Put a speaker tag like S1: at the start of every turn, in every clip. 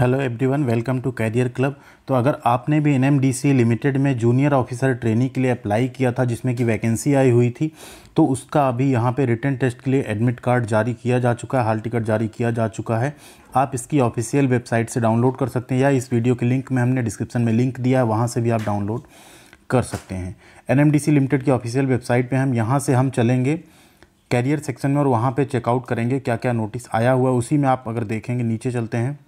S1: hello everyone welcome to career club तो अगर आपने भी एन लिमिटेड में जूनियर ऑफिसर ट्रेनिंग के लिए अप्लाई किया था जिसमें कि वैकेंसी आई हुई थी तो उसका अभी यहाँ पे रिटर्न टेस्ट के लिए एडमिट कार्ड जारी किया जा चुका है हाल टिकट जारी किया जा चुका है आप इसकी ऑफिशियल वेबसाइट से डाउनलोड कर सकते हैं या इस वीडियो के लिंक में हमने डिस्क्रिप्शन में लिंक दिया है वहाँ से भी आप डाउनलोड कर सकते हैं एन लिमिटेड की ऑफिशियल वेबसाइट पर हम यहाँ से हम चलेंगे कैरियर सेक्शन में और वहाँ पर चेकआउट करेंगे क्या क्या नोटिस आया हुआ है उसी में आप अगर देखेंगे नीचे चलते हैं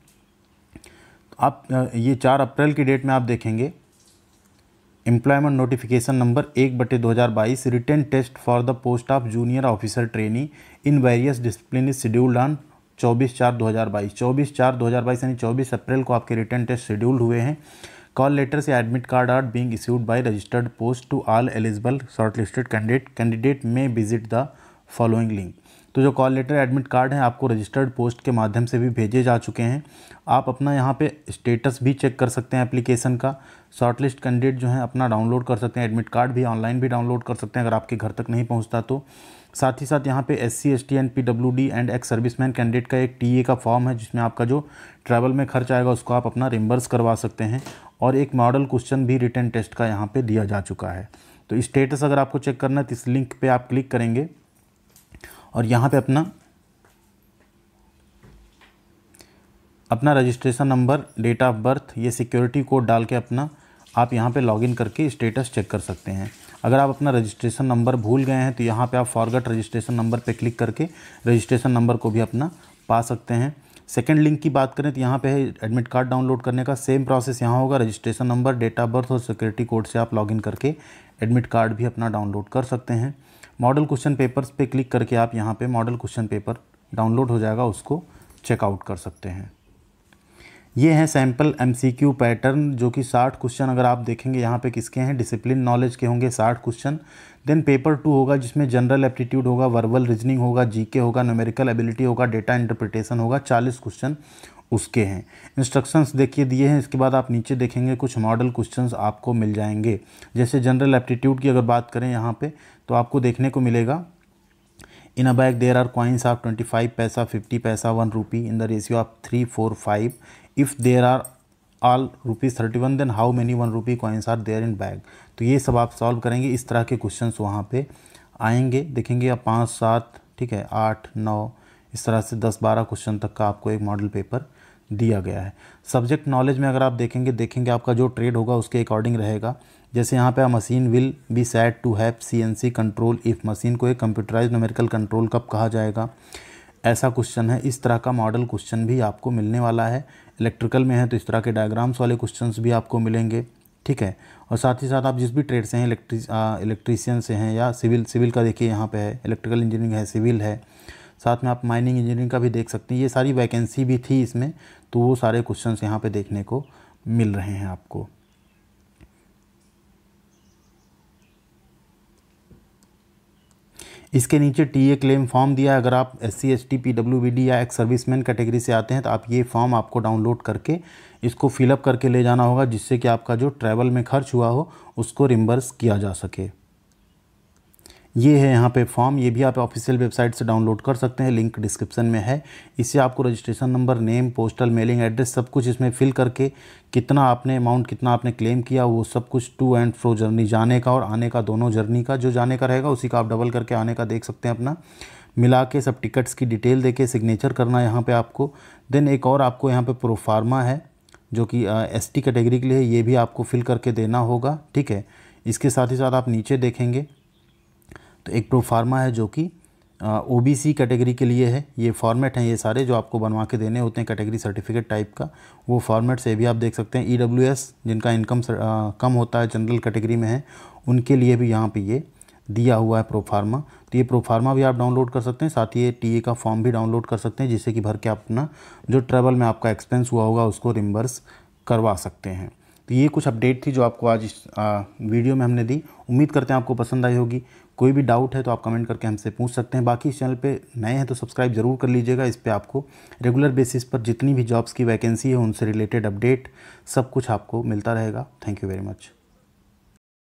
S1: आप ये चार अप्रैल की डेट में आप देखेंगे एम्प्लॉयमेंट नोटिफिकेशन नंबर एक बटे दो हज़ार बाईस written test for the post of junior officer training in various discipline is scheduled on चौबीस चार दो हज़ार बाईस चौबीस चार दो हज़ार बाईस यानी चौबीस अप्रैल को आपके रिटर्न टेस्ट शेड्यूल हुए हैं कॉल लेटर से admit card are being issued by registered post to all eligible listed candidate candidate में विजिट द फॉलोइंग लिंक तो जो कॉल लेटर एडमिट कार्ड हैं आपको रजिस्टर्ड पोस्ट के माध्यम से भी भेजे जा चुके हैं आप अपना यहाँ पे स्टेटस भी चेक कर सकते हैं एप्लीकेशन का शॉर्टलिस्ट कैंडिडेट जो है अपना डाउनलोड कर सकते हैं एडमिट कार्ड भी ऑनलाइन भी डाउनलोड कर सकते हैं अगर आपके घर तक नहीं पहुँचता तो साथ ही साथ यहाँ पे S C S T and P W D and ex serviceman candidate का एक टी ए का फॉर्म है जिसमें आपका जो ट्रैवल में खर्च आएगा उसको आप अपना रिम्बर्स करवा सकते हैं और एक मॉडल क्वेश्चन भी रिटर्न टेस्ट का यहाँ पे दिया जा चुका है तो स्टेटस अगर आपको चेक करना है तो इस लिंक पे आप क्लिक करेंगे और यहाँ पे अपना अपना registration number date of birth ये सिक्योरिटी कोड डाल के अपना आप यहाँ पे लॉगिन करके स्टेटस चेक कर सकते हैं अगर आप अपना रजिस्ट्रेशन नंबर भूल गए हैं तो यहाँ पे आप फॉरगेट रजिस्ट्रेशन नंबर पे क्लिक करके रजिस्ट्रेशन नंबर को भी अपना पा सकते हैं सेकेंड लिंक की बात करें तो यहाँ पे है एडमिट कार्ड डाउनलोड करने का सेम प्रोसेस यहाँ होगा registration number date of birth और सिक्योरिटी कोड से आप लॉगिन करके एडमिट कार्ड भी अपना डाउनलोड कर सकते हैं मॉडल क्वेश्चन पेपर्स पे क्लिक करके आप यहाँ पे मॉडल क्वेश्चन पेपर डाउनलोड हो जाएगा उसको चेकआउट कर सकते हैं ये हैं सैम्पल एम पैटर्न जो कि 60 क्वेश्चन अगर आप देखेंगे यहाँ पे किसके हैं डिसिप्लिन नॉलेज के होंगे 60 क्वेश्चन देन पेपर टू होगा जिसमें जनरल एप्टीट्यूड होगा वर्बल रीजनिंग होगा जीके होगा न्यूमेरिकल एबिलिटी होगा डेटा इंटरप्रिटेशन होगा 40 क्वेश्चन उसके हैं इंस्ट्रक्शंस देखिए दिए हैं इसके बाद आप नीचे देखेंगे कुछ मॉडल क्वेश्चंस आपको मिल जाएंगे जैसे जनरल एप्टीट्यूड की अगर बात करें यहाँ पे तो आपको देखने को मिलेगा in a bag there are coins of twenty five paisa fifty paisa one rupee in the ratio of three four five if there are all rupees thirty one then how many one rupee coins are there in bag तो ये सब आप solve करेंगे इस तरह के question वहाँ पर आएंगे देखेंगे आप पाँच सात ठीक है आठ नौ इस तरह से दस बारह क्वेश्चन तक का आपको एक मॉडल पेपर दिया गया है सब्जेक्ट नॉलेज में अगर आप देखेंगे देखेंगे आपका जो ट्रेड होगा उसके अकॉर्डिंग रहेगा जैसे यहाँ पे machine will be set to have C control if machine को एक कंप्यूटराइज नोमेरिकल कंट्रोल कब कहा जाएगा ऐसा क्वेश्चन है इस तरह का मॉडल क्वेश्चन भी आपको मिलने वाला है इलेक्ट्रिकल में है तो इस तरह के डायग्राम्स वाले क्वेश्चन भी आपको मिलेंगे ठीक है और साथ ही साथ आप जिस भी ट्रेड से हैं इलेक्ट्री इलेक्ट्रीशियन से हैं या सिविल सिविल का देखिए यहाँ पर है इलेक्ट्रिकल इंजीनियरिंग है सिविल है साथ में आप माइनिंग इंजीनियरिंग का भी देख सकते हैं ये सारी वैकेंसी भी थी इसमें तो वो सारे क्वेश्चन यहाँ पर देखने को मिल रहे हैं आपको इसके नीचे टीए क्लेम फॉर्म दिया अगर आप S C S T P W B D या एक्स सर्विसमैन कैटेगरी से आते हैं तो आप ये फॉर्म आपको डाउनलोड करके इसको फिलअप करके ले जाना होगा जिससे कि आपका जो ट्रैवल में खर्च हुआ हो उसको रिम्बर्स किया जा सके ये है यहाँ पे फॉर्म ये भी आप ऑफिशियल वेबसाइट से डाउनलोड कर सकते हैं लिंक डिस्क्रिप्शन में है इससे आपको registration number name postal mailing address सब कुछ इसमें फिल करके कितना आपने अमाउंट कितना आपने क्लेम किया वो सब कुछ टू एंड फ्रो जर्नी जाने का और आने का दोनों जर्नी का जो जाने का रहेगा उसी का आप डबल करके आने का देख सकते हैं अपना मिला के सब टिकट्स की डिटेल दे के सिग्नेचर करना यहाँ पर आपको देन एक और आपको यहाँ पर प्रोफार्मा है जो कि एस टी कैटेगरी के लिए ये भी आपको फिल करके देना होगा ठीक है इसके साथ ही साथ आप नीचे देखेंगे तो एक प्रोफार्मा है जो कि ओ बी सी कैटेगरी के लिए है ये फॉर्मेट हैं ये सारे जो आपको बनवा के देने होते हैं कैटेगरी सर्टिफिकेट टाइप का वो फॉर्मेट से भी आप देख सकते हैं ई डब्ल्यू एस जिनका इनकम कम होता है जनरल कैटेगरी में है उनके लिए भी यहाँ पे ये दिया हुआ है प्रोफार्मा तो ये प्रोफार्मा भी आप डाउनलोड कर सकते हैं साथ ही ये टी का फॉर्म भी डाउनलोड कर सकते हैं जिससे कि भर के आप अपना जो ट्रेवल में आपका एक्सपेंस हुआ होगा उसको रिम्बर्स करवा सकते हैं तो ये कुछ अपडेट थी जो आपको आज इस वीडियो में हमने दी उम्मीद करते हैं आपको पसंद आई होगी कोई भी डाउट है तो आप कमेंट करके हमसे पूछ सकते हैं बाकी इस चैनल पे नए हैं तो सब्सक्राइब ज़रूर कर लीजिएगा इस पर आपको रेगुलर बेसिस पर जितनी भी जॉब्स की वैकेंसी है उनसे रिलेटेड अपडेट सब कुछ आपको मिलता रहेगा थैंक यू वेरी मच